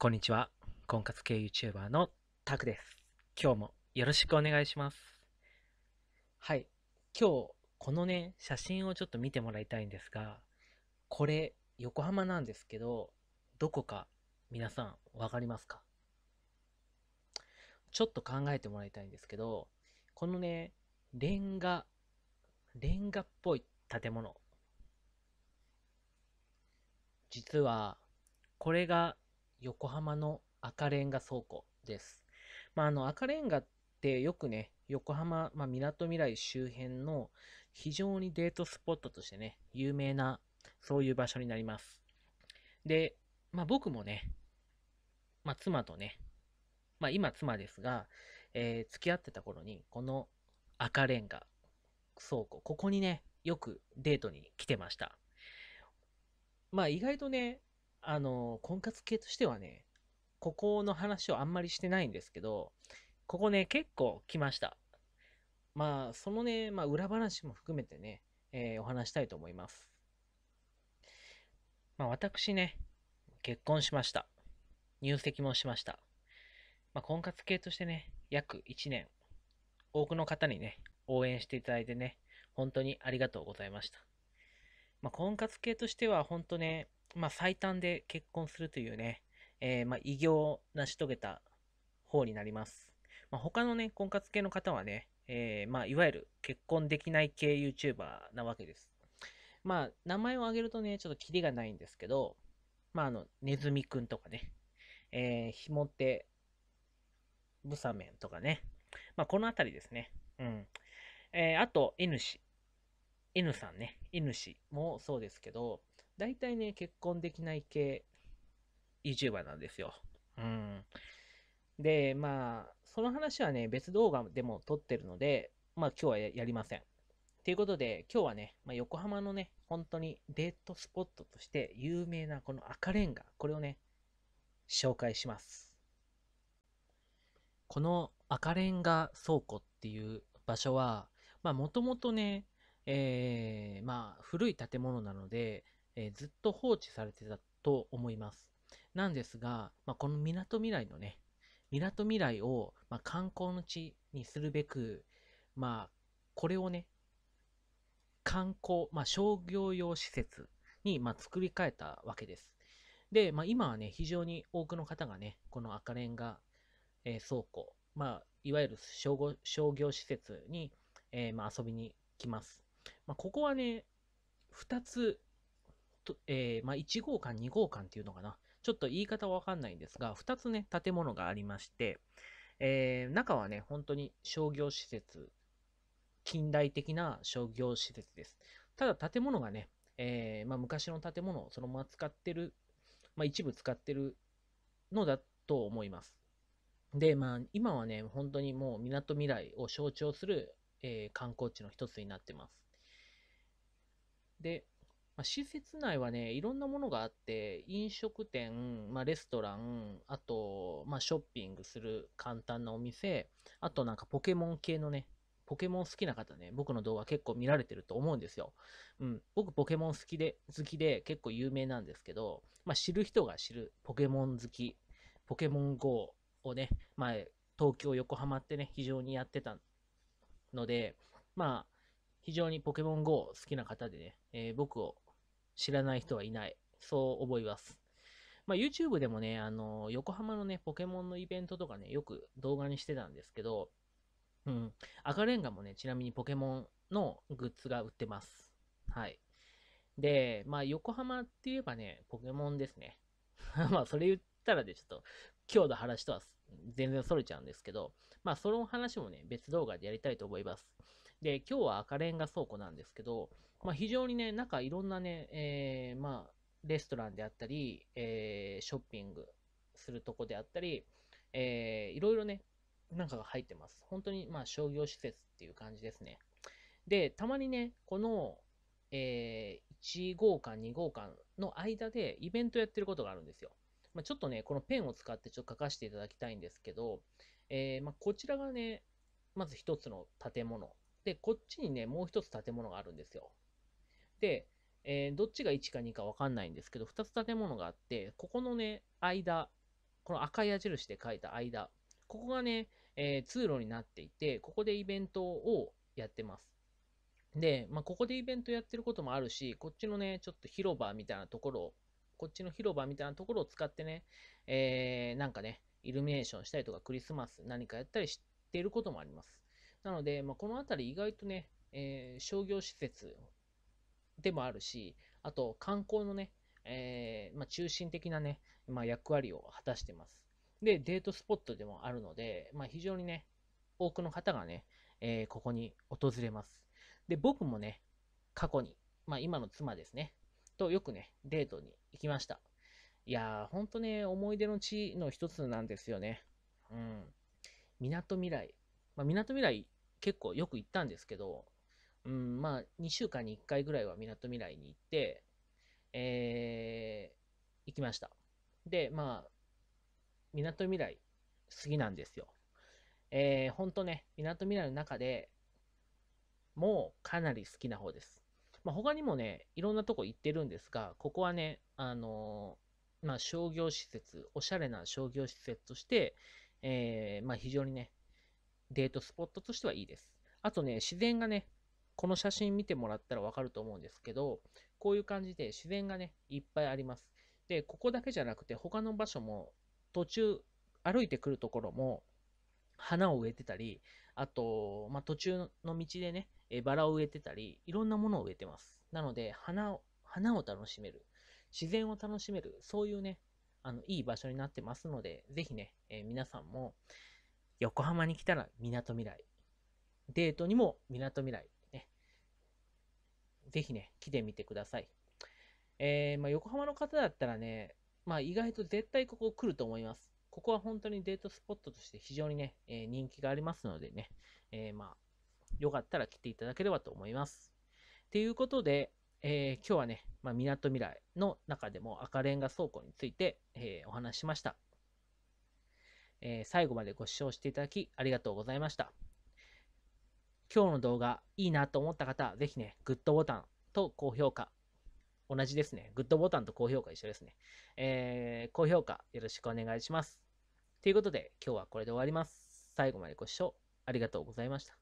こんにちは。婚活系 YouTuber のタクです。今日もよろしくお願いします。はい。今日、このね、写真をちょっと見てもらいたいんですが、これ、横浜なんですけど、どこか皆さんわかりますかちょっと考えてもらいたいんですけど、このね、レンガ、レンガっぽい建物。実は、これが横浜の赤レンガ倉庫です。まあ、あの赤レンガってよくね、横浜、まあ、みらい周辺の非常にデートスポットとしてね、有名なそういう場所になります。で、まあ、僕もね、まあ、妻とね、まあ、今妻ですが、えー、付き合ってた頃に、この赤レンガ倉庫、ここにね、よくデートに来てました。まあ意外とね、あの、婚活系としてはね、ここの話をあんまりしてないんですけど、ここね、結構来ました。まあ、そのね、まあ、裏話も含めてね、えー、お話したいと思います。まあ、私ね、結婚しました。入籍もしました。まあ、婚活系としてね、約1年、多くの方にね、応援していただいてね、本当にありがとうございました。まあ、婚活系としては、本当ね、まあ、最短で結婚するというね、えー、まあ、偉業を成し遂げた方になります。まあ、他のね、婚活系の方はね、えー、まあ、いわゆる結婚できない系 YouTuber なわけです。まあ、名前を挙げるとね、ちょっとキリがないんですけど、まあ、あの、ネズミくんとかね、えー、ひもて、ブサメンとかね、まあ、このあたりですね。うん。えー、あと、N 氏。N さんね、N 氏もそうですけど、大体ね、結婚できない系、b e 話なんですよ。うん。で、まあ、その話はね、別動画でも撮ってるので、まあ今日はやりません。ということで、今日はね、まあ、横浜のね、本当にデートスポットとして有名なこの赤レンガ、これをね、紹介します。この赤レンガ倉庫っていう場所は、まあもともとね、えー、まあ古い建物なので、えー、ずっと放置されてたと思います。なんですが、まあ、この港未来のね、港未来を、まあ、観光の地にするべく、まあ、これをね、観光、まあ、商業用施設に、まあ、作り変えたわけです。で、まあ、今はね、非常に多くの方がね、この赤レンガ、えー、倉庫、まあ、いわゆる商商業施設に、えー、まあ、遊びに来ます。まあ、ここはね、2つと、えー、まあ、1号館、2号館っていうのかな。ちょっと言い方はわかんないんですが、2つね、建物がありまして、えー、中はね、本当に商業施設、近代的な商業施設です。ただ建物がね、えー、まあ、昔の建物をそのまま使ってる、まあ、一部使ってるのだと思います。で、まあ、今はね、本当にもう港未来を象徴する、えー、観光地の一つになってます。で、まあ、施設内はね、いろんなものがあって、飲食店、まあ、レストラン、あと、まあ、ショッピングする簡単なお店、あとなんかポケモン系のね、ポケモン好きな方ね、僕の動画結構見られてると思うんですよ。うん。僕ポケモン好きで、好きで結構有名なんですけど、まあ、知る人が知るポケモン好き、ポケモン GO をね、前、東京、横浜ってね、非常にやってたので、まあ、非常にポケモン GO 好きな方でね、えー、僕を知らない人はいない。そう思います。まあ、YouTube でもね、あの、横浜のね、ポケモンのイベントとかね、よく動画にしてたんですけど、うん。赤レンガもね、ちなみにポケモンのグッズが売ってます。はい。で、まあ、横浜って言えばね、ポケモンですね。まあ、それ言ったらで、ちょっと、今日の話とは全然逸れちゃうんですけど、まあ、その話もね、別動画でやりたいと思います。で、今日は赤レンガ倉庫なんですけど、まあ、非常にね、中いろんなね、えー、まあ、レストランであったり、えー、ショッピングするとこであったり、えー、いろいろね、なんかが入ってます。本当に、まあ、商業施設っていう感じですね。で、たまにね、この、えー、1号館、2号館の間でイベントやってることがあるんですよ。まあ、ちょっとね、このペンを使ってちょっと書かせていただきたいんですけど、えー、まあ、こちらがね、まず一つの建物で、こっちにね、もう一つ建物があるんですよ。で、えー、どっちが1か2かわかんないんですけど、2つ建物があって、ここのね、間、この赤い矢印で書いた間、ここがね、えー、通路になっていて、ここでイベントをやってます。で、まあ、ここでイベントやってることもあるし、こっちのね、ちょっと広場みたいなところを、こっちの広場みたいなところを使ってね、えー、なんかね、イルミネーションしたりとか、クリスマス何かやったりしてることもあります。なので、まあ、この辺り意外とね、えー、商業施設でもあるし、あと観光のね、えー、まあ、中心的なね、まあ、役割を果たしてます。で、デートスポットでもあるので、まあ、非常にね、多くの方がね、えー、ここに訪れます。で、僕もね、過去に、まあ、今の妻ですね、とよくね、デートに行きました。いやー、ほんとね、思い出の地の一つなんですよね。うん。みなとみらいまあ、港未来結構よく行ったんですけど、うん、まあ、2週間に1回ぐらいは港未来に行って、えー、行きました。で、まあ、港未来、好きなんですよ。えー、ほんとね、港未来の中でもうかなり好きな方です。まあ、他にもね、いろんなとこ行ってるんですが、ここはね、あのー、まあ、商業施設、おしゃれな商業施設として、えー、まあ、非常にね、デートスポットとしてはいいです。あとね、自然がね、この写真見てもらったらわかると思うんですけど、こういう感じで自然がね、いっぱいあります。で、ここだけじゃなくて、他の場所も途中歩いてくるところも花を植えてたり、あと、まあ、途中の道でね、えバラを植えてたり、いろんなものを植えてます。なので、花を、花を楽しめる、自然を楽しめる、そういうね、あの、いい場所になってますので、ぜひね、え皆さんも、横浜に来たらみなとみらい。デートにもみなとみらい。ね、ぜひね、来てみてください。えー、まあ、横浜の方だったらね、まあ、意外と絶対ここ来ると思います。ここは本当にデートスポットとして非常にね、えー、人気がありますのでね、えー、まあ、よかったら来ていただければと思います。ということで、えー、今日はね、まとみらいの中でも赤レンガ倉庫について、えお話ししました。えー、最後までご視聴していただきありがとうございました。今日の動画いいなと思った方、ぜひね、グッドボタンと高評価、同じですね。グッドボタンと高評価一緒ですね。えー、高評価よろしくお願いします。ということで、今日はこれで終わります。最後までご視聴ありがとうございました。